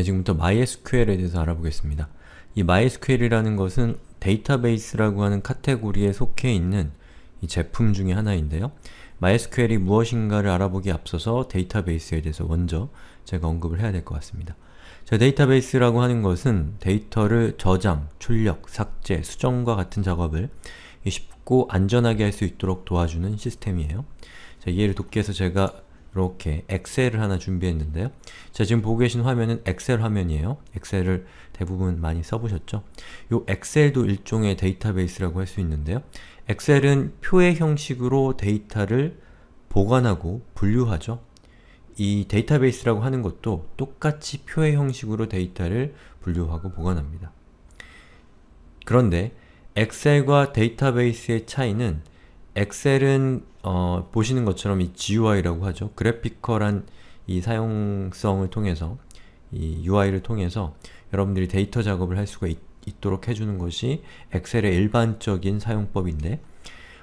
네, 지금부터 MySQL에 대해서 알아보겠습니다. 이 MySQL이라는 것은 데이터베이스라고 하는 카테고리에 속해 있는 이 제품 중의 하나인데요. MySQL이 무엇인가를 알아보기 앞서서 데이터베이스에 대해서 먼저 제가 언급을 해야 될 것 같습니다. 자, 데이터베이스라고 하는 것은 데이터를 저장, 출력, 삭제, 수정과 같은 작업을 쉽고 안전하게 할 수 있도록 도와주는 시스템이에요. 자, 이해를 돕기 위해서 제가 이렇게 엑셀을 하나 준비했는데요. 자, 지금 보고 계신 화면은 엑셀 화면이에요. 엑셀을 대부분 많이 써보셨죠? 요 엑셀도 일종의 데이터베이스라고 할 수 있는데요. 엑셀은 표의 형식으로 데이터를 보관하고 분류하죠. 이 데이터베이스라고 하는 것도 똑같이 표의 형식으로 데이터를 분류하고 보관합니다. 그런데 엑셀과 데이터베이스의 차이는 엑셀은 어, 보시는 것처럼 이 GUI라고 하죠. 그래픽컬한이 사용성을 통해서 이 UI를 통해서 여러분들이 데이터 작업을 할 수가 있, 도록 해주는 것이 엑셀의 일반적인 사용법인데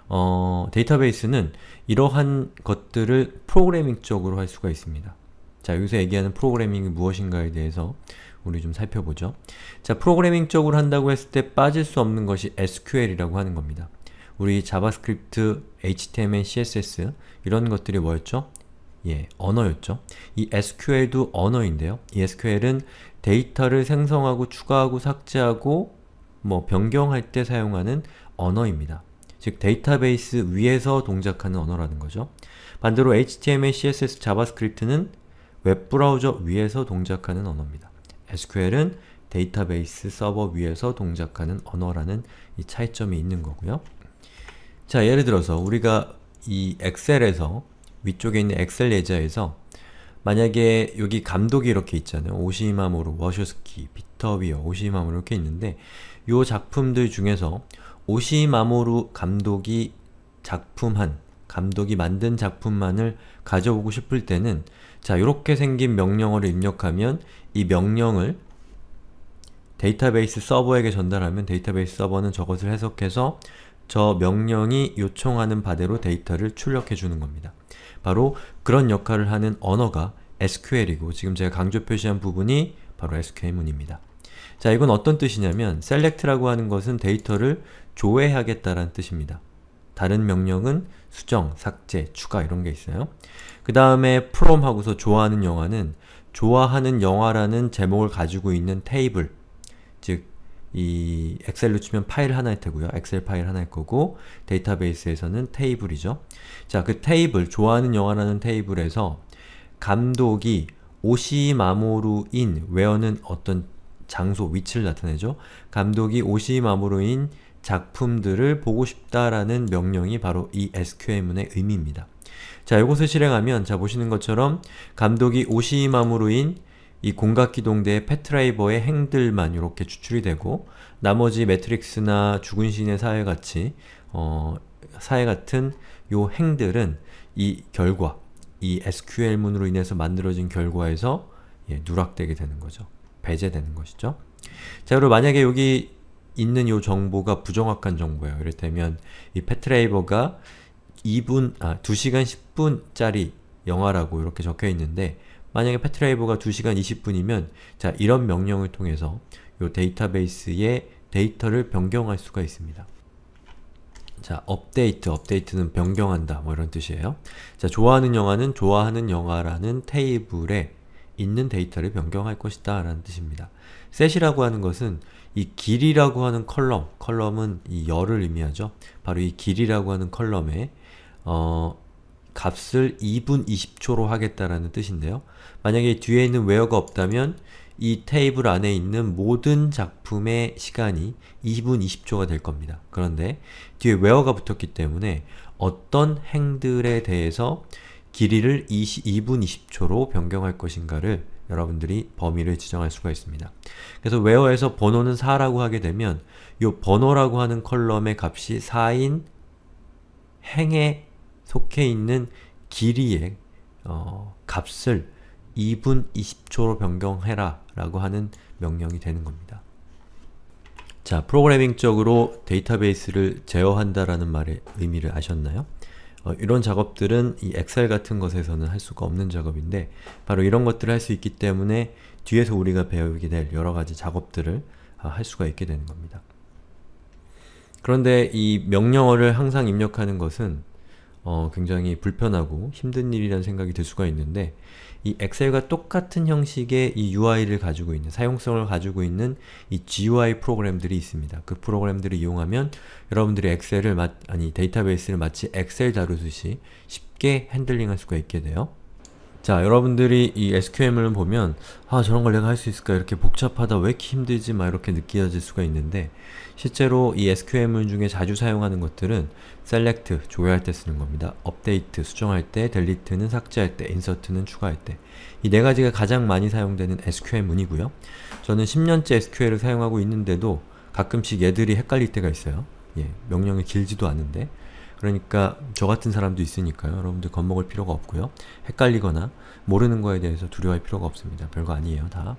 어, 데이터베이스는 이러한 것들을 프로그래밍적으로 할 수가 있습니다. 자, 여기서 얘기하는 프로그래밍이 무엇인가에 대해서 우리 좀 살펴보죠. 자, 프로그래밍적으로 한다고 했을 때 빠질 수 없는 것이 SQL이라고 하는 겁니다. 우리 자바스크립트, HTML, CSS 이런 것들이 뭐였죠? 예, 언어였죠. 이 SQL도 언어인데요. 이 SQL은 데이터를 생성하고 추가하고 삭제하고 뭐 변경할 때 사용하는 언어입니다. 즉 데이터베이스 위에서 동작하는 언어라는 거죠. 반대로 HTML, CSS, 자바스크립트는 웹브라우저 위에서 동작하는 언어입니다. SQL은 데이터베이스 서버 위에서 동작하는 언어라는 이 차이점이 있는 거고요. 자, 예를 들어서 우리가 이 엑셀에서 위쪽에 있는 엑셀 예자에서 만약에 여기 감독이 이렇게 있잖아요. 오시마모로, 워쇼스키, 비터비어, 오시마모로 이렇게 있는데 이 작품들 중에서 오시마모루 감독이 작품한, 감독이 만든 작품만을 가져오고 싶을 때는 자, 이렇게 생긴 명령어를 입력하면 이 명령을 데이터베이스 서버에게 전달하면 데이터베이스 서버는 저것을 해석해서 저 명령이 요청하는 바대로 데이터를 출력해 주는 겁니다. 바로 그런 역할을 하는 언어가 SQL이고 지금 제가 강조 표시한 부분이 바로 SQL문입니다. 자, 이건 어떤 뜻이냐면 select라고 하는 것은 데이터를 조회하겠다라는 뜻입니다. 다른 명령은 수정, 삭제, 추가 이런 게 있어요. 그 다음에 from하고서 좋아하는 영화는 좋아하는 영화라는 제목을 가지고 있는 테이블 이 엑셀로 치면 파일 하나일 테고요. 엑셀 파일 하나일 거고 데이터베이스에서는 테이블이죠. 자, 그 테이블, 좋아하는 영화라는 테이블에서 감독이 오시마모루인 웨어는 어떤 장소, 위치를 나타내죠. 감독이 오시마모루인 작품들을 보고 싶다라는 명령이 바로 이 SQL문의 의미입니다. 자, 이것을 실행하면 자 보시는 것처럼 감독이 오시마모루인 이 공각기동대의 패트라이버의 행들만 이렇게 추출이 되고 나머지 매트릭스나 죽은 신의 사회같이 어, 사회같은 요 행들은 이 결과, 이 SQL문으로 인해서 만들어진 결과에서 예, 누락되게 되는 거죠. 배제되는 것이죠. 자, 그리고 만약에 여기 있는 요 정보가 부정확한 정보예요. 이를테면 이패트라이버가 2분, 아, 2시간 10분짜리 영화라고 이렇게 적혀 있는데 만약에 패트라이브가 2시간 20분이면 자 이런 명령을 통해서 이 데이터베이스의 데이터를 변경할 수가 있습니다. 자, 업데이트, 업데이트는 변경한다 뭐 이런 뜻이에요. 자, 좋아하는 영화는 좋아하는 영화라는 테이블에 있는 데이터를 변경할 것이다 라는 뜻입니다. 셋이라고 하는 것은 이 길이라고 하는 컬럼, 컬럼은 이 열을 의미하죠. 바로 이 길이라고 하는 컬럼에 어, 값을 2분 20초로 하겠다라는 뜻인데요. 만약에 뒤에 있는 웨어가 없다면 이 테이블 안에 있는 모든 작품의 시간이 2분 20초가 될 겁니다. 그런데 뒤에 웨어가 붙었기 때문에 어떤 행들에 대해서 길이를 20, 2분 20초로 변경할 것인가를 여러분들이 범위를 지정할 수가 있습니다. 그래서 웨어에서 번호는 4라고 하게 되면 이 번호라고 하는 컬럼의 값이 4인 행의 속해 있는 길이의 어, 값을 2분 20초로 변경해라 라고 하는 명령이 되는 겁니다. 자, 프로그래밍적으로 데이터베이스를 제어한다라는 말의 의미를 아셨나요? 어, 이런 작업들은 이 엑셀 같은 것에서는 할 수가 없는 작업인데 바로 이런 것들을 할 수 있기 때문에 뒤에서 우리가 배우게 될 여러가지 작업들을 아, 할 수가 있게 되는 겁니다. 그런데 이 명령어를 항상 입력하는 것은 어, 굉장히 불편하고 힘든 일이라는 생각이 들 수가 있는데 이 엑셀과 똑같은 형식의 이 UI를 가지고 있는, 사용성을 가지고 있는 이 GUI 프로그램들이 있습니다. 그 프로그램들을 이용하면 여러분들이 엑셀을, 마, 아니 데이터베이스를 마치 엑셀 다루듯이 쉽게 핸들링할 수가 있게 돼요. 자 여러분들이 이 SQM을 보면 아 저런 걸 내가 할 수 있을까 이렇게 복잡하다 왜 이렇게 힘들지 막 이렇게 느껴질 수가 있는데 실제로 이 SQM 중에 자주 사용하는 것들은 select 조회할 때 쓰는 겁니다. update 수정할 때, delete는 삭제할 때, insert는 추가할 때 이 네 가지가 가장 많이 사용되는 s q l 문이고요 저는 10년째 SQL을 사용하고 있는데도 가끔씩 얘들이 헷갈릴 때가 있어요. 예, 명령이 길지도 않은데 그러니까 저 같은 사람도 있으니까요. 여러분들 겁먹을 필요가 없고요. 헷갈리거나 모르는 거에 대해서 두려워할 필요가 없습니다. 별거 아니에요, 다.